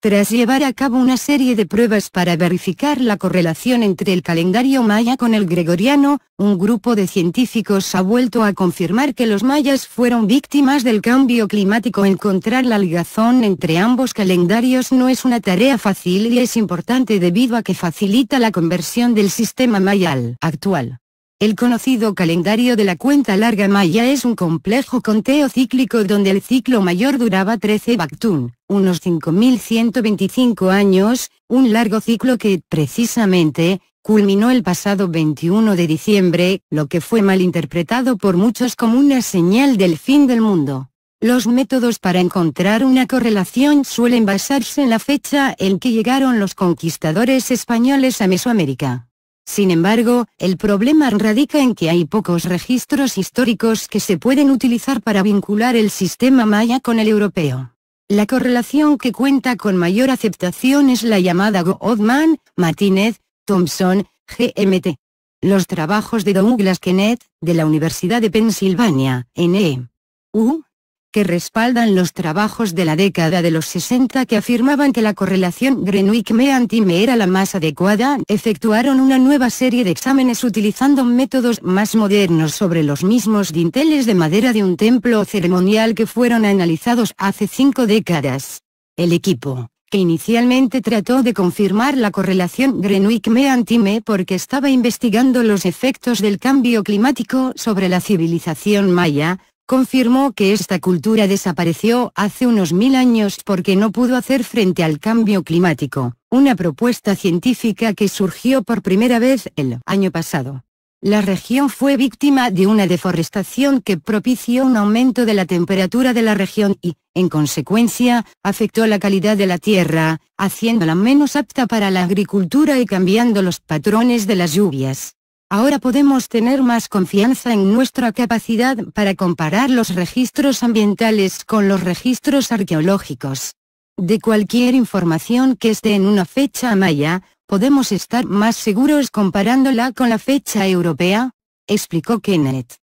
Tras llevar a cabo una serie de pruebas para verificar la correlación entre el calendario maya con el gregoriano, un grupo de científicos ha vuelto a confirmar que los mayas fueron víctimas del cambio climático. Encontrar la ligazón entre ambos calendarios no es una tarea fácil y es importante debido a que facilita la conversión del sistema mayal actual. El conocido calendario de la cuenta larga maya es un complejo conteo cíclico donde el ciclo mayor duraba 13 Bactún, unos 5.125 años, un largo ciclo que, precisamente, culminó el pasado 21 de diciembre, lo que fue malinterpretado por muchos como una señal del fin del mundo. Los métodos para encontrar una correlación suelen basarse en la fecha en que llegaron los conquistadores españoles a Mesoamérica. Sin embargo, el problema radica en que hay pocos registros históricos que se pueden utilizar para vincular el sistema maya con el europeo. La correlación que cuenta con mayor aceptación es la llamada Goodman, Martínez, Thompson, GMT. Los trabajos de Douglas Kennett, de la Universidad de Pensilvania, N.E. U que respaldan los trabajos de la década de los 60 que afirmaban que la correlación Greenwich-Meantime era la más adecuada, efectuaron una nueva serie de exámenes utilizando métodos más modernos sobre los mismos dinteles de madera de un templo ceremonial que fueron analizados hace cinco décadas. El equipo, que inicialmente trató de confirmar la correlación Greenwich-Meantime porque estaba investigando los efectos del cambio climático sobre la civilización maya, confirmó que esta cultura desapareció hace unos mil años porque no pudo hacer frente al cambio climático, una propuesta científica que surgió por primera vez el año pasado. La región fue víctima de una deforestación que propició un aumento de la temperatura de la región y, en consecuencia, afectó la calidad de la tierra, haciéndola menos apta para la agricultura y cambiando los patrones de las lluvias. Ahora podemos tener más confianza en nuestra capacidad para comparar los registros ambientales con los registros arqueológicos. De cualquier información que esté en una fecha maya, podemos estar más seguros comparándola con la fecha europea, explicó Kenneth.